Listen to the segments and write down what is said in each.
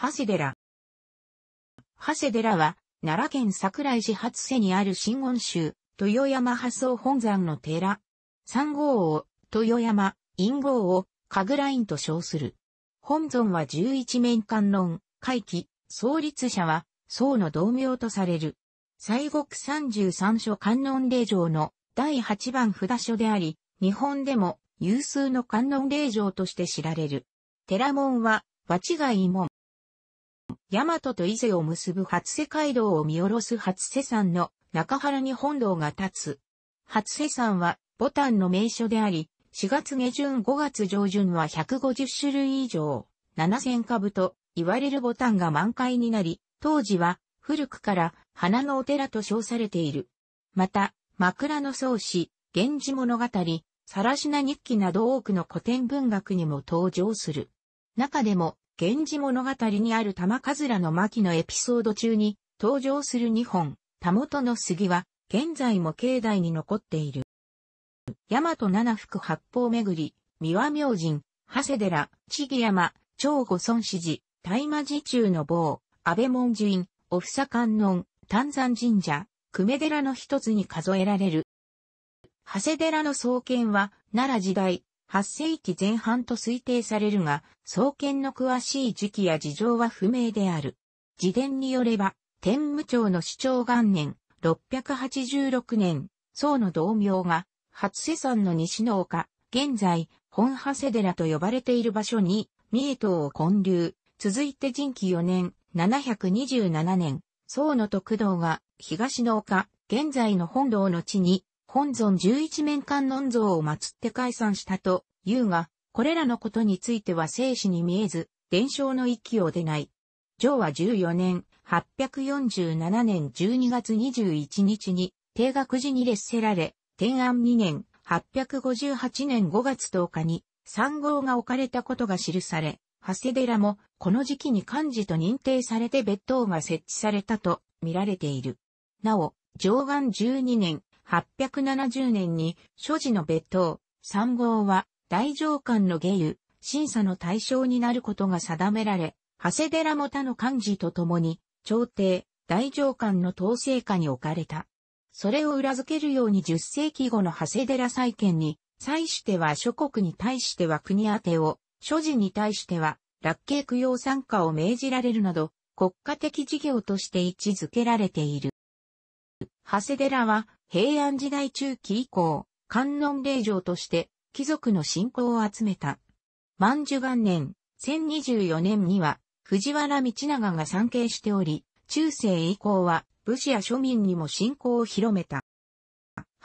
長谷寺。長谷寺は、奈良県桜井市初瀬にある新言宗、豊山発想本山の寺。三号を、豊山、陰号を、神楽院と称する。本尊は十一面観音、回帰、創立者は、僧の同名とされる。西国三十三所観音霊場の第八番札所であり、日本でも有数の観音霊場として知られる。寺門は、和違い門。大和と伊勢を結ぶ初瀬街道を見下ろす初瀬山の中原に本堂が立つ。初瀬山は、ボタンの名所であり、4月下旬5月上旬は150種類以上、7000株と言われるボタンが満開になり、当時は古くから花のお寺と称されている。また、枕草子、源氏物語、更科日記など多くの古典文学にも登場する。中でも、源氏物語にある玉らの巻のエピソード中に登場する2本、もとの杉は、現在も境内に残っている。大和七福八方巡り、三輪明神、長谷寺、千木山、長五孫子寺、大魔寺中の坊、安倍門寺院、おふさ観音、丹山神社、久米寺の一つに数えられる。長谷寺の創建は、奈良時代、8世紀前半と推定されるが、創建の詳しい時期や事情は不明である。自伝によれば、天武朝の主張元年、686年、宋の同名が、初瀬山の西の丘、現在、本長瀬寺と呼ばれている場所に、三重島を建立。続いて人紀4年、727年、宋の徳道が、東の丘、現在の本堂の地に、本尊十一面観音像を祀って解散したと言うが、これらのことについては生死に見えず、伝承の息を出ない。上は14年、847年12月21日に、定額寺に列せられ、天安2年、858年5月10日に、三号が置かれたことが記され、長谷寺も、この時期に漢字と認定されて別当が設置されたと見られている。なお、上岸12年、8 7 0年に所持の別当、三号は大上官の下油、審査の対象になることが定められ、長谷寺も他の幹事と共に、朝廷、大上官の統制下に置かれた。それを裏付けるように10世紀後の長谷寺再建に、際しては諸国に対しては国宛てを、所持に対しては、楽慶供養参加を命じられるなど、国家的事業として位置づけられている。長谷寺は、平安時代中期以降、観音霊場として貴族の信仰を集めた。万寿元年、1024年には藤原道長が参詣しており、中世以降は武士や庶民にも信仰を広めた。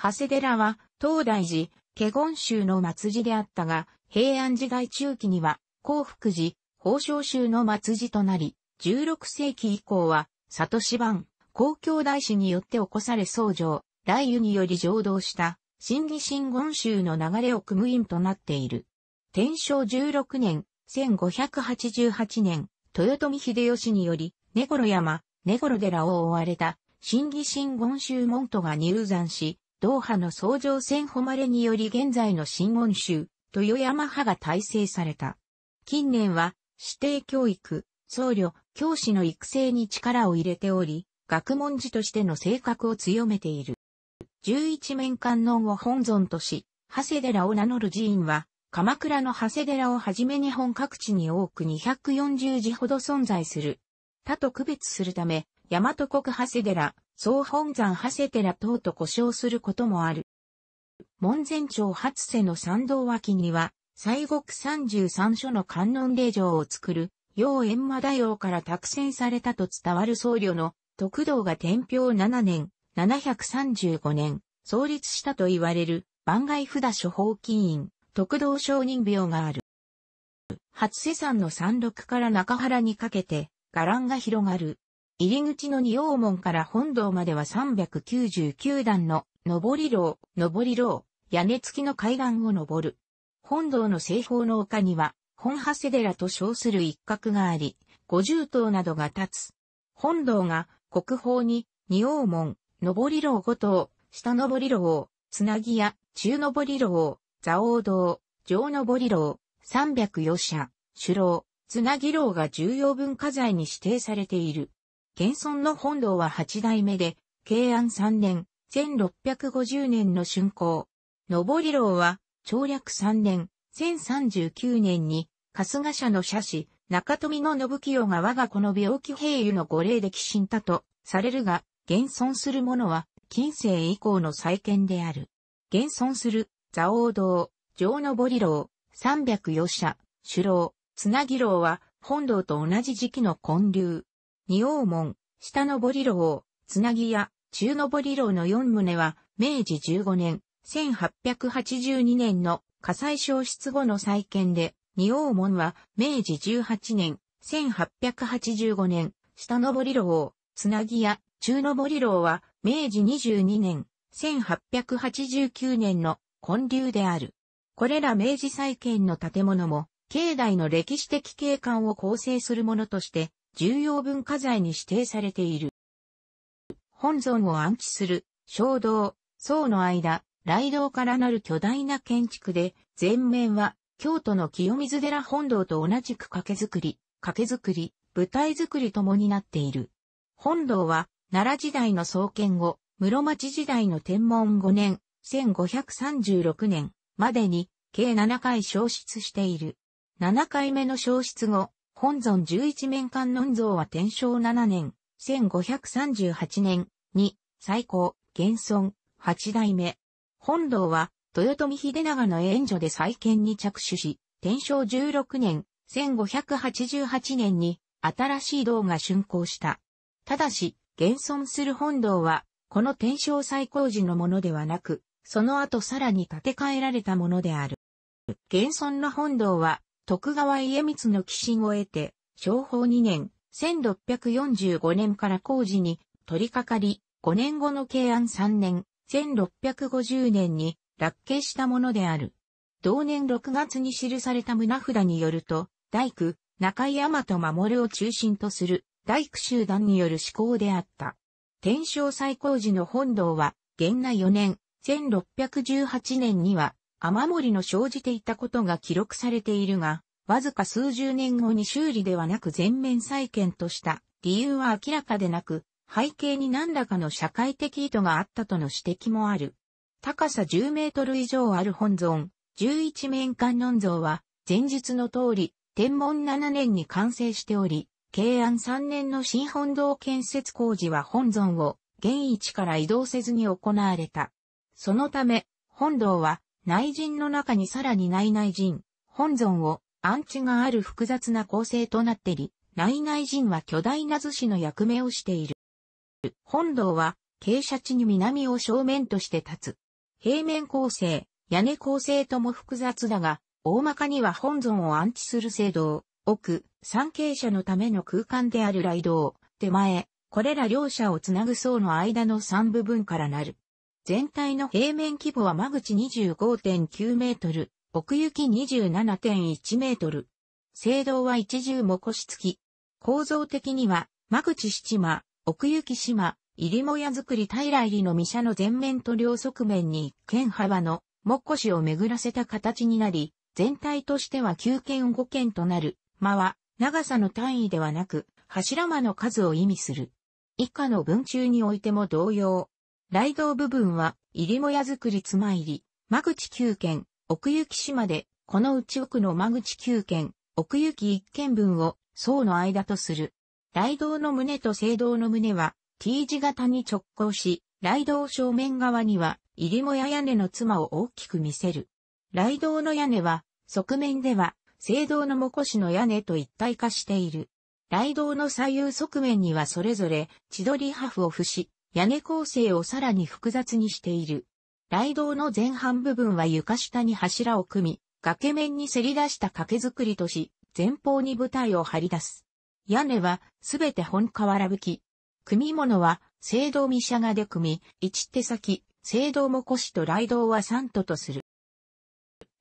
長谷寺は東大寺、華厳宗の末寺であったが、平安時代中期には幸福寺、宝生宗の末寺となり、16世紀以降は、里芝、公共大師によって起こされ僧正、大湯により浄土した新義新言宗の流れを組む院となっている。天正16年、1588年、豊臣秀吉により、根頃山、根頃寺を追われた、新義新言宗門徒が入山し、同派の創上戦誉れにより現在の新言宗、豊山派が体制された。近年は、指定教育、僧侶、教師の育成に力を入れており、学問寺としての性格を強めている。十一面観音を本尊とし、長谷寺を名乗る寺院は、鎌倉の長谷寺をはじめ日本各地に多く240寺ほど存在する。他と区別するため、大和国長谷寺、総本山長谷寺等と呼称することもある。門前町初瀬の参道脇には、西国三十三所の観音霊場を作る、陽円魔大王から託選されたと伝わる僧侶の、徳道が天平7年、7 3 5年、創立したと言われる、番外札処方金院、特道承認病がある。初瀬山の山麓から中原にかけて、伽藍が広がる。入り口の二王門から本堂までは399段の上り楼、上り楼、屋根付きの海岸を上る。本堂の西方の丘には、本長谷寺と称する一角があり、五十塔などが立つ。本堂が国宝に、二王門、上り楼五島、下上り楼、つなぎ屋、中上り楼、蔵王堂、上上り楼、三百余社、主楼、つなぎ楼が重要文化財に指定されている。現存の本堂は八代目で、慶安三年、六百五十年の竣工。上り楼は、長略三年、千三十九年に、春日社の社史、中富の信清が我がこの病気平癒の御霊で寄進たと、されるが、現存するものは、近世以降の再建である。現存する、蔵王堂、上の堀楼、三百余社、首楼、つなぎ楼は、本堂と同じ時期の建立。二王門、下の堀楼、つなぎや、中の堀楼の四棟は、明治十五年、千八百八十二年の火災消失後の再建で、二王門は明治十八年、1885年、下の堀楼、つなぎや中の森楼は、明治22年、1889年の建立である。これら明治再建の建物も、境内の歴史的景観を構成するものとして、重要文化財に指定されている。本尊を安置する、小道、層の間、雷道からなる巨大な建築で、全面は、京都の清水寺本堂と同じく掛け作り、掛け作り、舞台作りともになっている。本堂は、奈良時代の創建後、室町時代の天文5年、1536年までに計7回消失している。7回目の消失後、本尊11面観音像は天正7年、1538年に最高、現存、8代目。本堂は、豊臣秀長の援助で再建に着手し、天正16年、1588年に新しい堂が竣工した。ただし、現存する本堂は、この天正最高時のものではなく、その後さらに建て替えられたものである。現存の本堂は、徳川家光の寄進を得て、昭法2年、1645年から工事に取り掛かり、5年後の慶安3年、1650年に落慶したものである。同年6月に記された胸札によると、大工、中井山と守を中心とする大工集団による施行であった。天正最高時の本堂は、元那4年、1618年には、雨漏りの生じていたことが記録されているが、わずか数十年後に修理ではなく全面再建とした理由は明らかでなく、背景に何らかの社会的意図があったとの指摘もある。高さ10メートル以上ある本尊、11面観音像は、前述の通り、天文7年に完成しており、慶安3年の新本堂建設工事は本尊を現位置から移動せずに行われた。そのため、本堂は内陣の中にさらに内内陣、本尊を安置がある複雑な構成となってり、内内陣は巨大な図紙の役目をしている。本堂は傾斜地に南を正面として立つ。平面構成、屋根構成とも複雑だが、大まかには本尊を安置する制度奥、参詣者のための空間である雷道、手前、これら両者をつなぐ層の間の3部分からなる。全体の平面規模は間口25.9メートル、奥行き27.1メートル。聖堂は一重も腰付き。構造的には、間口七間、奥行き島、入りもや作り平入りの三社の前面と両側面に、剣幅の、もっこしを巡らせた形になり、全体としては9件5件となる、間は長さの単位ではなく柱間の数を意味する。以下の文中においても同様。雷道部分は入りもや作り妻入り、間口9軒、奥行き島で、この内奥の間口9軒、奥行き1軒分を層の間とする。雷道の胸と聖道の胸は T 字型に直行し、雷道正面側には入りもや屋根の妻を大きく見せる。雷道の屋根は側面では聖堂の模越の屋根と一体化している。雷道の左右側面にはそれぞれ千鳥ハフを付し、屋根構成をさらに複雑にしている。雷道の前半部分は床下に柱を組み、崖面にせり出した掛け作りとし、前方に舞台を張り出す。屋根はすべて本瓦吹き。組物は聖堂三社がで組み、一手先、聖堂も腰と雷道は三都とする。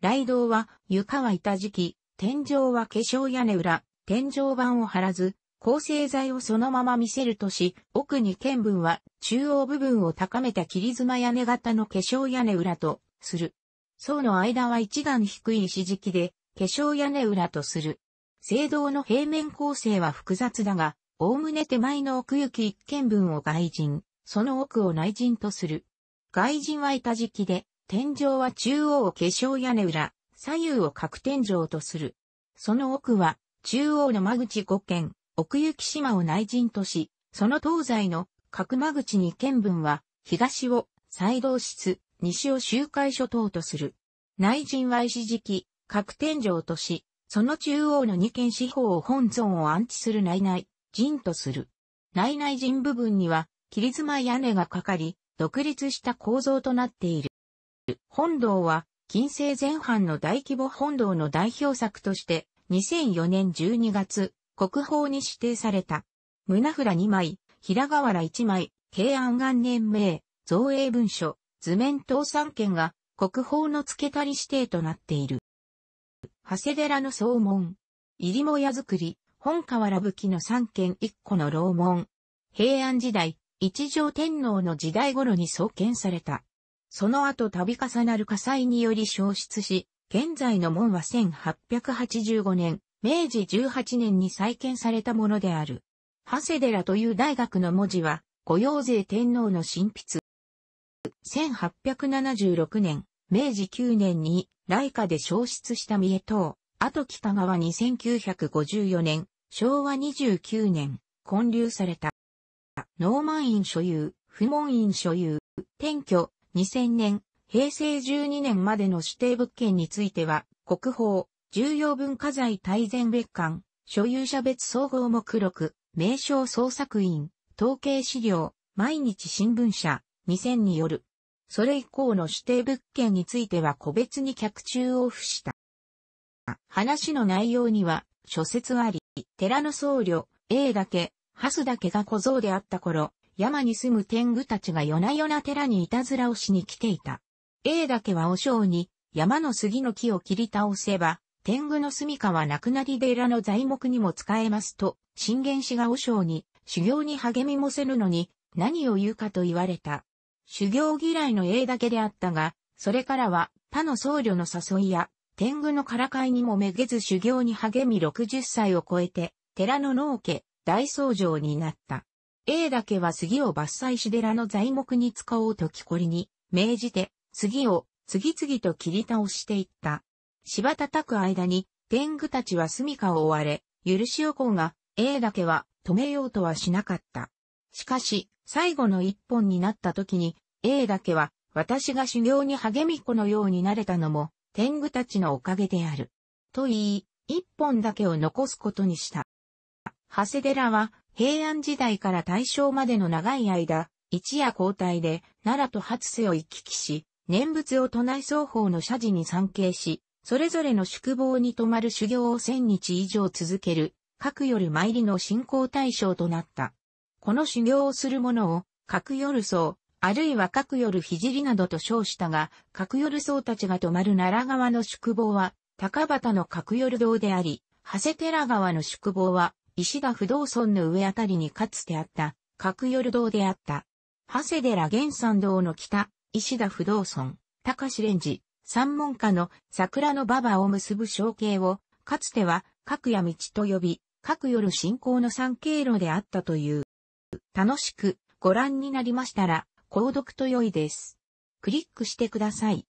雷道は床は板敷き、天井は化粧屋根裏、天井板を張らず、構成材をそのまま見せるとし、奥に見分は中央部分を高めた切妻屋根型の化粧屋根裏とする。層の間は一段低い石敷きで化粧屋根裏とする。聖堂の平面構成は複雑だが、おおむね手前の奥行き一見分を外人、その奥を内人とする。外人は板敷きで、天井は中央を化粧屋根裏、左右を各天井とする。その奥は、中央の間口5軒、奥行島を内陣とし、その東西の各間口2軒分は、東を西道室、西を周回諸島とする。内陣は石敷、各天井とし、その中央の2軒四方を本尊を安置する内内陣とする。内内陣部分には、切妻屋根がかかり、独立した構造となっている。本堂は、近世前半の大規模本堂の代表作として、2004年12月、国宝に指定された。胸札2枚、平瓦1枚、慶安元年名、造営文書、図面等三件が国宝の付け足り指定となっている。長谷寺の総門、入母屋造り、本河原器の3件1個の楼門。平安時代、一条天皇の時代頃に創建された。その後度重なる火災により消失し、現在の門は1885年、明治18年に再建されたものである。長谷寺という大学の文字は、御用税天皇の神筆。1876年、明治9年に、来下で消失した三重島、後北側に1954年、昭和29年、建立された。農満院所有、不問院所有、転居、2000年、平成12年までの指定物件については、国宝、重要文化財大全別館、所有者別総合目録、名称創作員、統計資料、毎日新聞社、2000による。それ以降の指定物件については個別に客中を付した。話の内容には、諸説あり、寺の僧侶、A だけ、ハスだけが小僧であった頃、山に住む天狗たちが夜な夜な寺にいたずらをしに来ていた。A だけはお尚に、山の杉の木を切り倒せば、天狗の住処はなくなり寺の材木にも使えますと、信玄師が和尚に、修行に励みもせぬのに、何を言うかと言われた。修行嫌いの英だけであったが、それからは、他の僧侶の誘いや、天狗のからかいにもめげず修行に励み60歳を超えて、寺の農家、大僧侶になった。A だけは杉を伐採し寺の材木に使おうと木こりに、命じて、杉を次々と切り倒していった。芝叩く間に、天狗たちは住処を追われ、許しをこうが、A だけは止めようとはしなかった。しかし、最後の一本になった時に、A だけは、私が修行に励み子のようになれたのも、天狗たちのおかげである。と言い、一本だけを残すことにした。長谷寺は、平安時代から大正までの長い間、一夜交代で奈良と初瀬を行き来し、念仏を唱え双方の社寺に参詣し、それぞれの宿坊に泊まる修行を千日以上続ける、各夜参りの信仰対象となった。この修行をする者を、各夜僧、あるいは各夜聖などと称したが、各夜僧たちが泊まる奈良川の宿坊は、高畑の各夜堂であり、長谷寺川の宿坊は、石田不動村の上あたりにかつてあった、角夜堂であった。長谷寺玄山堂の北、石田不動村、高志蓮寺、三門下の桜の馬場を結ぶ象形を、かつては、各夜道と呼び、各夜信仰の三経路であったという。楽しくご覧になりましたら、購読と良いです。クリックしてください。